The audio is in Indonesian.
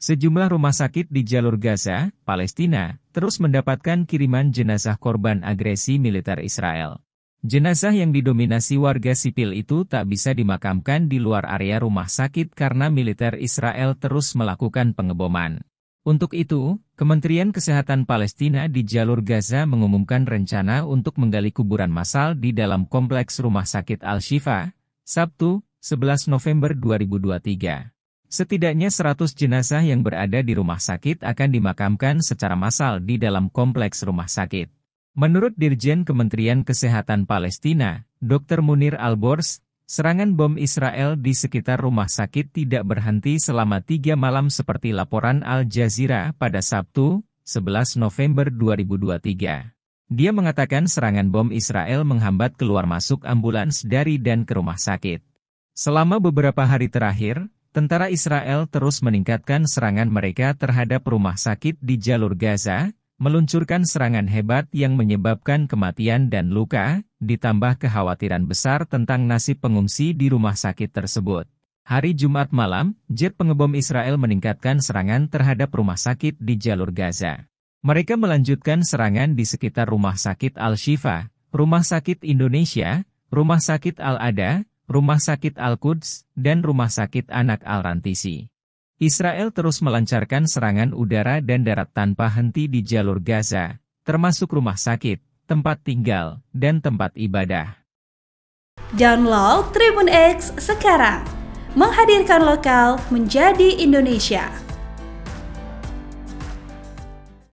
Sejumlah rumah sakit di jalur Gaza, Palestina, terus mendapatkan kiriman jenazah korban agresi militer Israel. Jenazah yang didominasi warga sipil itu tak bisa dimakamkan di luar area rumah sakit karena militer Israel terus melakukan pengeboman. Untuk itu, Kementerian Kesehatan Palestina di jalur Gaza mengumumkan rencana untuk menggali kuburan massal di dalam kompleks rumah sakit Al-Shifa, Sabtu, 11 November 2023. Setidaknya 100 jenazah yang berada di rumah sakit akan dimakamkan secara massal di dalam kompleks rumah sakit. Menurut Dirjen Kementerian Kesehatan Palestina, Dr. Munir Albors, serangan bom Israel di sekitar rumah sakit tidak berhenti selama tiga malam seperti laporan Al Jazeera pada Sabtu, 11 November 2023. Dia mengatakan serangan bom Israel menghambat keluar masuk ambulans dari dan ke rumah sakit. Selama beberapa hari terakhir, Tentara Israel terus meningkatkan serangan mereka terhadap rumah sakit di jalur Gaza, meluncurkan serangan hebat yang menyebabkan kematian dan luka, ditambah kekhawatiran besar tentang nasib pengungsi di rumah sakit tersebut. Hari Jumat malam, jet pengebom Israel meningkatkan serangan terhadap rumah sakit di jalur Gaza. Mereka melanjutkan serangan di sekitar rumah sakit Al-Shifa, rumah sakit Indonesia, rumah sakit Al-Ada, Rumah Sakit Al-Quds, dan Rumah Sakit Anak Al-Rantisi. Israel terus melancarkan serangan udara dan darat tanpa henti di jalur Gaza, termasuk rumah sakit, tempat tinggal, dan tempat ibadah. Download Tribun X sekarang, menghadirkan lokal menjadi Indonesia.